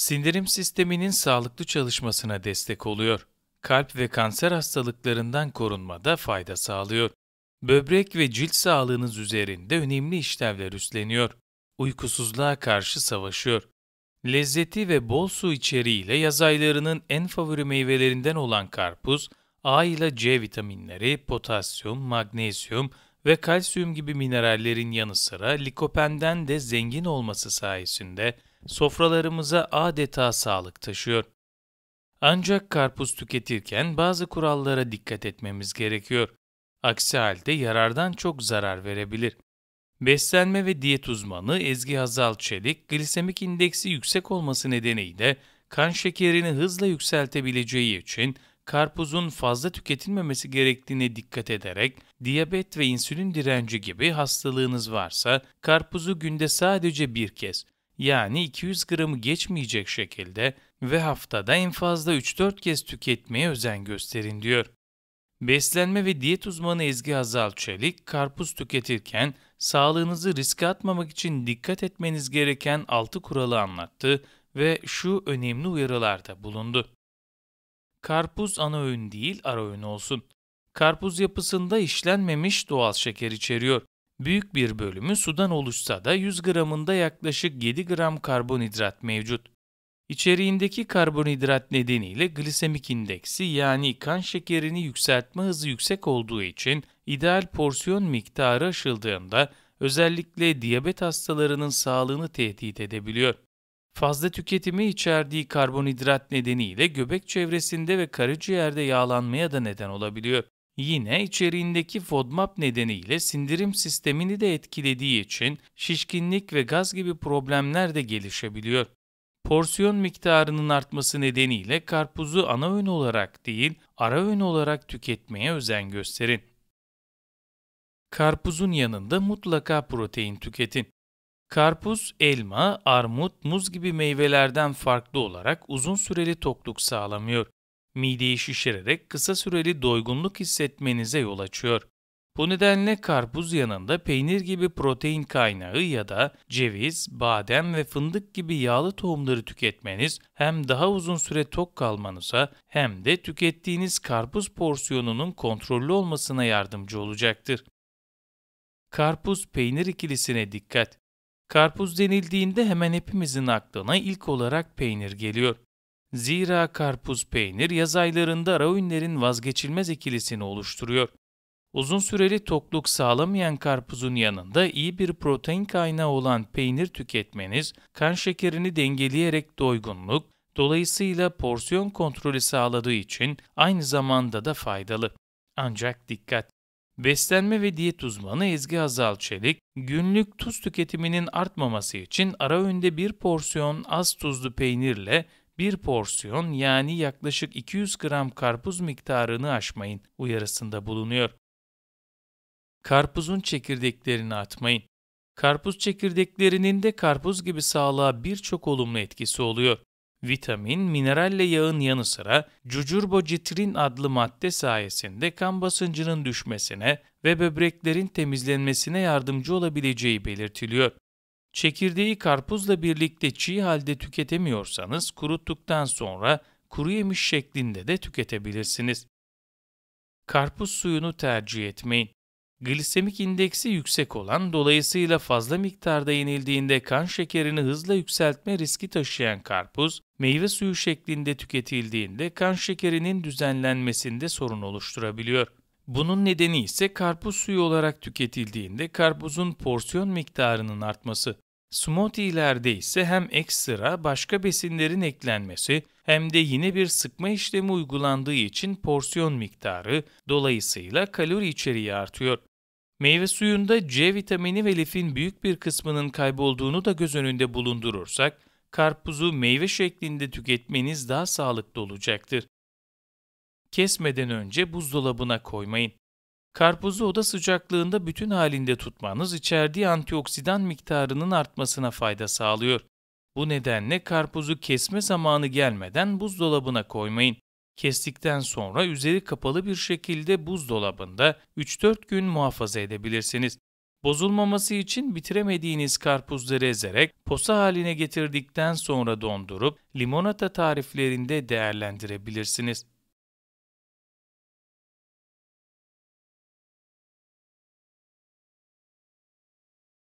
sindirim sisteminin sağlıklı çalışmasına destek oluyor. Kalp ve kanser hastalıklarından korunmada fayda sağlıyor. Böbrek ve cilt sağlığınız üzerinde önemli işlevler üstleniyor. Uykusuzluğa karşı savaşıyor. Lezzeti ve bol su içeriğiyle yaz aylarının en favori meyvelerinden olan karpuz, A ile C vitaminleri, potasyum, magnezyum ve kalsiyum gibi minerallerin yanı sıra likopenden de zengin olması sayesinde sofralarımıza adeta sağlık taşıyor. Ancak karpuz tüketirken bazı kurallara dikkat etmemiz gerekiyor. Aksi halde yarardan çok zarar verebilir. Beslenme ve diyet uzmanı Ezgi Hazal Çelik, glisemik indeksi yüksek olması nedeniyle kan şekerini hızla yükseltebileceği için karpuzun fazla tüketilmemesi gerektiğine dikkat ederek diyabet ve insülin direnci gibi hastalığınız varsa karpuzu günde sadece bir kez yani 200 gramı geçmeyecek şekilde ve haftada en fazla 3-4 kez tüketmeye özen gösterin diyor. Beslenme ve diyet uzmanı Ezgi Hazal Çelik, karpuz tüketirken sağlığınızı riske atmamak için dikkat etmeniz gereken 6 kuralı anlattı ve şu önemli uyarılarda bulundu. Karpuz ana öğün değil ara öğün olsun. Karpuz yapısında işlenmemiş doğal şeker içeriyor. Büyük bir bölümü sudan oluşsa da 100 gramında yaklaşık 7 gram karbonhidrat mevcut. İçeriğindeki karbonhidrat nedeniyle glisemik indeksi yani kan şekerini yükseltme hızı yüksek olduğu için ideal porsiyon miktarı aşıldığında özellikle diyabet hastalarının sağlığını tehdit edebiliyor. Fazla tüketimi içerdiği karbonhidrat nedeniyle göbek çevresinde ve karaciğerde yağlanmaya da neden olabiliyor. Yine içeriğindeki FODMAP nedeniyle sindirim sistemini de etkilediği için şişkinlik ve gaz gibi problemler de gelişebiliyor. Porsiyon miktarının artması nedeniyle karpuzu ana öğün olarak değil, ara öğün olarak tüketmeye özen gösterin. Karpuzun yanında mutlaka protein tüketin. Karpuz, elma, armut, muz gibi meyvelerden farklı olarak uzun süreli tokluk sağlamıyor mideyi şişirerek kısa süreli doygunluk hissetmenize yol açıyor. Bu nedenle karpuz yanında peynir gibi protein kaynağı ya da ceviz, badem ve fındık gibi yağlı tohumları tüketmeniz hem daha uzun süre tok kalmanıza hem de tükettiğiniz karpuz porsiyonunun kontrollü olmasına yardımcı olacaktır. Karpuz peynir ikilisine dikkat. Karpuz denildiğinde hemen hepimizin aklına ilk olarak peynir geliyor. Zira karpuz peynir yaz aylarında ara öğünlerin vazgeçilmez ikilisini oluşturuyor. Uzun süreli tokluk sağlamayan karpuzun yanında iyi bir protein kaynağı olan peynir tüketmeniz, kan şekerini dengeleyerek doygunluk, dolayısıyla porsiyon kontrolü sağladığı için aynı zamanda da faydalı. Ancak dikkat! Beslenme ve diyet uzmanı Ezgi Azal Çelik, günlük tuz tüketiminin artmaması için ara öğünde bir porsiyon az tuzlu peynirle bir porsiyon yani yaklaşık 200 gram karpuz miktarını aşmayın uyarısında bulunuyor. Karpuzun çekirdeklerini atmayın. Karpuz çekirdeklerinin de karpuz gibi sağlığa birçok olumlu etkisi oluyor. Vitamin, mineralle yağın yanı sıra cucurbocitrin adlı madde sayesinde kan basıncının düşmesine ve böbreklerin temizlenmesine yardımcı olabileceği belirtiliyor. Çekirdeği karpuzla birlikte çiğ halde tüketemiyorsanız kuruttuktan sonra kuru yemiş şeklinde de tüketebilirsiniz. Karpuz suyunu tercih etmeyin. Glisemik indeksi yüksek olan, dolayısıyla fazla miktarda yenildiğinde kan şekerini hızla yükseltme riski taşıyan karpuz, meyve suyu şeklinde tüketildiğinde kan şekerinin düzenlenmesinde sorun oluşturabiliyor. Bunun nedeni ise karpuz suyu olarak tüketildiğinde karpuzun porsiyon miktarının artması. Smoothie'lerde ise hem ekstra başka besinlerin eklenmesi hem de yine bir sıkma işlemi uygulandığı için porsiyon miktarı dolayısıyla kalori içeriği artıyor. Meyve suyunda C vitamini ve lifin büyük bir kısmının kaybolduğunu da göz önünde bulundurursak, karpuzu meyve şeklinde tüketmeniz daha sağlıklı olacaktır kesmeden önce buzdolabına koymayın. Karpuzu oda sıcaklığında bütün halinde tutmanız içerdiği antioksidan miktarının artmasına fayda sağlıyor. Bu nedenle karpuzu kesme zamanı gelmeden buzdolabına koymayın. Kestikten sonra üzeri kapalı bir şekilde buzdolabında 3-4 gün muhafaza edebilirsiniz. Bozulmaması için bitiremediğiniz karpuzları ezerek posa haline getirdikten sonra dondurup limonata tariflerinde değerlendirebilirsiniz.